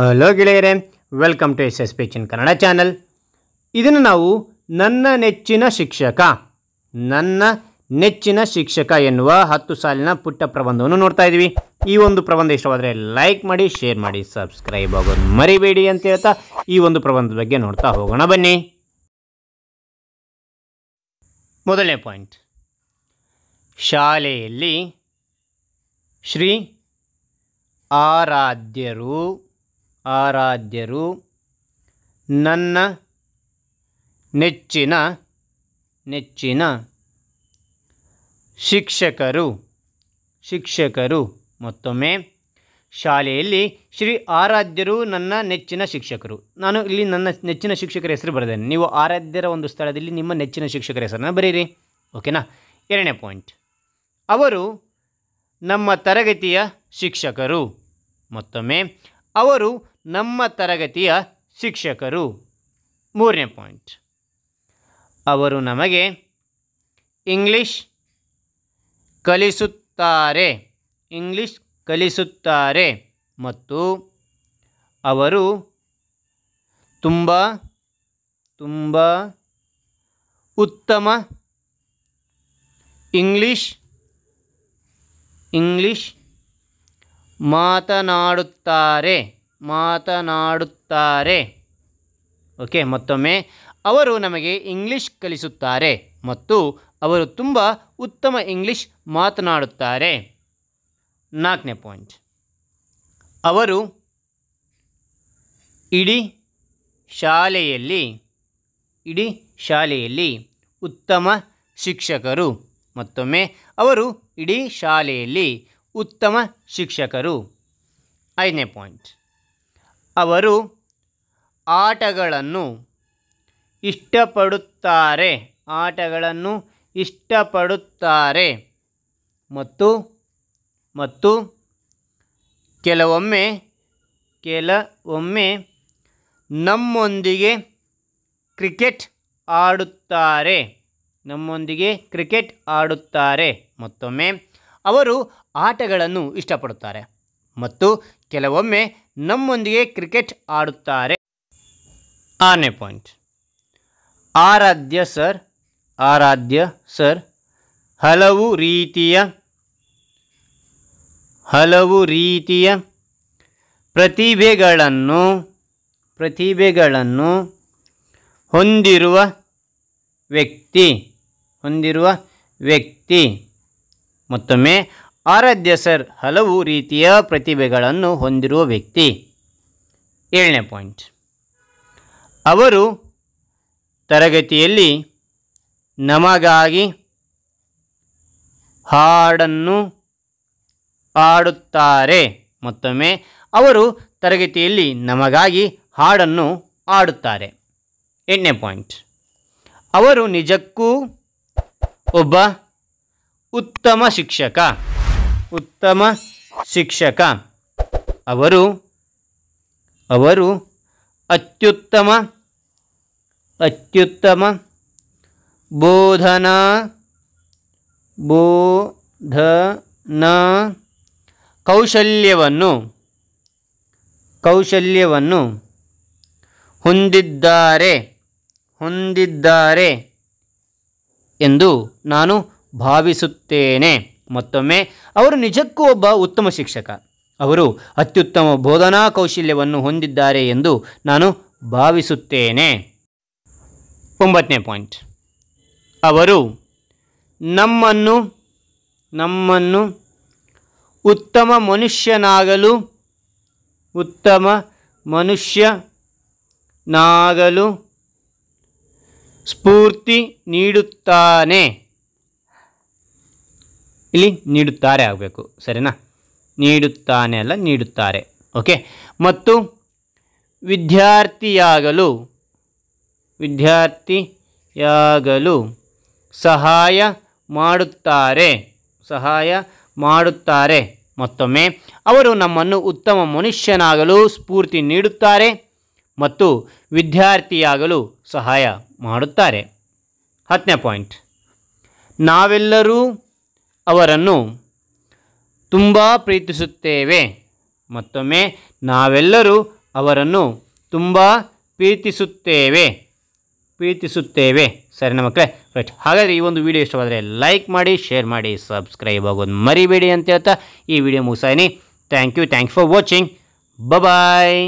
hello ಗೆಳೆಯರೆ welcome to S S P ಚಿನ್ Kannada channel ಇದನ್ನು ನಾವು ನನ್ನ ನೆಚ್ಚಿನ ಶಿಕ್ಷಕ ನನ್ನ ನೆಚ್ಚಿನ ಶಿಕ್ಷಕ ಎನ್ನುವ ಹತ್ತು ಸಾಲಿನ ಪುಟ್ಟ ಪ್ರಬಂಧವನ್ನು ನೋಡ್ತಾ ಇದ್ದೀವಿ ಈ ಒಂದು ಪ್ರಬಂಧ ಇಷ್ಟವಾದರೆ ಲೈಕ್ ಮಾಡಿ ಶೇರ್ ಮಾಡಿ ಸಬ್ಸ್ಕ್ರೈಬ್ ಆಗೋದು ಮರಿಬೇಡಿ ಅಂತ ಹೇಳ್ತಾ ಈ ಒಂದು ಪ್ರಬಂಧದ ಬಗ್ಗೆ ನೋಡ್ತಾ ಹೋಗೋಣ ಬನ್ನಿ ಮೊದಲನೇ ಪಾಯಿಂಟ್ ಶಾಲೆಯಲ್ಲಿ ಶ್ರೀ ಆರಾಧ್ಯರು ಆರಾಧ್ಯರು ನನ್ನ ನೆಚ್ಚಿನ ನೆಚ್ಚಿನ ಶಿಕ್ಷಕರು ಶಿಕ್ಷಕರು ಮತ್ತೊಮ್ಮೆ ಶಾಲೆಯಲ್ಲಿ ಶ್ರೀ ಆರಾಧ್ಯರು ನನ್ನ ನೆಚ್ಚಿನ ಶಿಕ್ಷಕರು ನಾನು ಇಲ್ಲಿ ನನ್ನ ನೆಚ್ಚಿನ ಶಿಕ್ಷಕರ ಹೆಸರು ಬರೆದೇನೆ ನೀವು ಆರಾಧ್ಯರ ಒಂದು ಸ್ಥಳದಲ್ಲಿ ನಿಮ್ಮ ನೆಚ್ಚಿನ ಶಿಕ್ಷಕರ ಹೆಸರನ್ನು ಬರೀರಿ ಓಕೆನಾ ಎರಡನೇ ಪಾಯಿಂಟ್ ಅವರು ನಮ್ಮ ತರಗತಿಯ ಶಿಕ್ಷಕರು ಮತ್ತೊಮ್ಮೆ ಅವರು ನಮ್ಮ ತರಗತಿಯ ಶಿಕ್ಷಕರು ಮೂರನೇ ಪಾಯಿಂಟ್ ಅವರು ನಮಗೆ ಇಂಗ್ಲಿಷ್ ಕಲಿಸುತ್ತಾರೆ ಇಂಗ್ಲಿಷ್ ಕಲಿಸುತ್ತಾರೆ ಮತ್ತು ಅವರು ತುಂಬ ತುಂಬ ಉತ್ತಮ ಇಂಗ್ಲಿಷ್ ಇಂಗ್ಲಿಷ್ ಮಾತನಾಡುತ್ತಾರೆ ಮಾತನಾಡುತ್ತಾರೆ ಓಕೆ ಮತ್ತೊಮ್ಮೆ ಅವರು ನಮಗೆ ಇಂಗ್ಲಿಷ್ ಕಲಿಸುತ್ತಾರೆ ಮತ್ತು ಅವರು ತುಂಬ ಉತ್ತಮ ಇಂಗ್ಲಿಷ್ ಮಾತನಾಡುತ್ತಾರೆ ನಾಲ್ಕನೇ ಪಾಯಿಂಟ್ ಅವರು ಇಡೀ ಶಾಲೆಯಲ್ಲಿ ಇಡೀ ಶಾಲೆಯಲ್ಲಿ ಉತ್ತಮ ಶಿಕ್ಷಕರು ಮತ್ತೊಮ್ಮೆ ಅವರು ಇಡೀ ಶಾಲೆಯಲ್ಲಿ ಉತ್ತಮ ಶಿಕ್ಷಕರು ಐದನೇ ಪಾಯಿಂಟ್ ಅವರು ಆಟಗಳನ್ನು ಇಷ್ಟಪಡುತ್ತಾರೆ ಆಟಗಳನ್ನು ಇಷ್ಟಪಡುತ್ತಾರೆ ಮತ್ತು ಮತ್ತು ಕೆಲವೊಮ್ಮೆ ಕೆಲವೊಮ್ಮೆ ನಮ್ಮೊಂದಿಗೆ ಕ್ರಿಕೆಟ್ ಆಡುತ್ತಾರೆ ನಮ್ಮೊಂದಿಗೆ ಕ್ರಿಕೆಟ್ ಆಡುತ್ತಾರೆ ಮತ್ತೊಮ್ಮೆ ಅವರು ಆಟಗಳನ್ನು ಇಷ್ಟಪಡುತ್ತಾರೆ ಮತ್ತು ಕೆಲವೊಮ್ಮೆ ನಮ್ಮೊಂದಿಗೆ ಕ್ರಿಕೆಟ್ ಆಡುತ್ತಾರೆ ಆನೆ point Aaradhya sir Aaradhya sir ಹಲವು ರೀತಿಯ ಹಲವು ರೀತಿಯ ಪ್ರತಿಭೆಗಳನ್ನು ಪ್ರತಿಭೆಗಳನ್ನು ಹೊಂದಿರುವ ವ್ಯಕ್ತಿ ಹೊಂದಿರುವ ವ್ಯಕ್ತಿ ಮತ್ತೊಮ್ಮೆ ಆರಾಧ್ಯ ಸರ್ ಹಲವು ರೀತಿಯ ಪ್ರತಿಭೆಗಳನ್ನು ಹೊಂದಿರುವ ವ್ಯಕ್ತಿ ಏಳನೇ ಪಾಯಿಂಟ್ ಅವರು ತರಗತಿಯಲ್ಲಿ ನಮಗಾಗಿ ಹಾಡನ್ನು ಹಾಡುತ್ತಾರೆ ಮತ್ತೊಮ್ಮೆ ಅವರು ತರಗತಿಯಲ್ಲಿ ನಮಗಾಗಿ ಹಾಡನ್ನು ಹಾಡುತ್ತಾರೆ ಎಂಟನೇ ಪಾಯಿಂಟ್ ಅವರು ನಿಜಕ್ಕೂ ಒಬ್ಬ ಉತ್ತಮ ಶಿಕ್ಷಕ ಉತ್ತಮ ಶಿಕ್ಷಕ ಅವರು ಅವರು ಅತ್ಯುತ್ತಮ ಅತ್ಯುತ್ತಮ ಬೋಧನ ಬೋಧನ ಕೌಶಲ್ಯವನ್ನು ಕೌಶಲ್ಯವನ್ನು ಹೊಂದಿದ್ದಾರೆ ಹೊಂದಿದ್ದಾರೆ ಎಂದು ನಾನು ಭಾವಿಸುತ್ತೇನೆ ಮತ್ತೊಮ್ಮೆ ಅವರು ನಿಜಕ್ಕೂ ಒಬ್ಬ ಉತ್ತಮ ಶಿಕ್ಷಕ ಅವರು ಅತ್ಯುತ್ತಮ ಬೋಧನಾ ಕೌಶಲ್ಯವನ್ನು ಹೊಂದಿದ್ದಾರೆ ಎಂದು ನಾನು ಭಾವಿಸುತ್ತೇನೆ ಒಂಬತ್ತನೇ ಪಾಯಿಂಟ್ ಅವರು ನಮ್ಮನ್ನು ನಮ್ಮನ್ನು ಉತ್ತಮ ಮನುಷ್ಯನಾಗಲು ಉತ್ತಮ ಮನುಷ್ಯನಾಗಲು ಸ್ಫೂರ್ತಿ ನೀಡುತ್ತಾನೆ ಇಲ್ಲಿ ನೀಡುತ್ತಾರೆ ಆಗಬೇಕು ಸರಿನಾ ನೀಡುತ್ತಾನೆ ಅಲ್ಲ ನೀಡುತ್ತಾರೆ ಓಕೆ ಮತ್ತು ವಿದ್ಯಾರ್ಥಿಯಾಗಲು ವಿದ್ಯಾರ್ಥಿಯಾಗಲು ಸಹಾಯ ಮಾಡುತ್ತಾರೆ ಸಹಾಯ ಮಾಡುತ್ತಾರೆ ಮತ್ತೊಮ್ಮೆ ಅವರು ನಮ್ಮನ್ನು ಉತ್ತಮ ಮನುಷ್ಯನಾಗಲು ಸ್ಫೂರ್ತಿ ನೀಡುತ್ತಾರೆ ಮತ್ತು ವಿದ್ಯಾರ್ಥಿಯಾಗಲು ಸಹಾಯ ಮಾಡುತ್ತಾರೆ ಹತ್ತನೇ ಪಾಯಿಂಟ್ ನಾವೆಲ್ಲರೂ ಅವರನ್ನು ತುಂಬ ಪ್ರೀತಿಸುತ್ತೇವೆ ಮತ್ತೊಮ್ಮೆ ನಾವೆಲ್ಲರೂ ಅವರನ್ನು ತುಂಬ ಪ್ರೀತಿಸುತ್ತೇವೆ ಪ್ರೀತಿಸುತ್ತೇವೆ ಸರಿನಾ ಮಕ್ಕಳೇ ರೈಟ್ ಹಾಗಾದರೆ ಈ ಒಂದು ವಿಡಿಯೋ ಇಷ್ಟವಾದರೆ ಲೈಕ್ ಮಾಡಿ ಶೇರ್ ಮಾಡಿ ಸಬ್ಸ್ಕ್ರೈಬ್ ಆಗೋದು ಮರಿಬೇಡಿ ಅಂತ ಹೇಳ್ತಾ ಈ ವಿಡಿಯೋ ಮುಗಿಸಾಯಿನಿ thank you thank for watching bye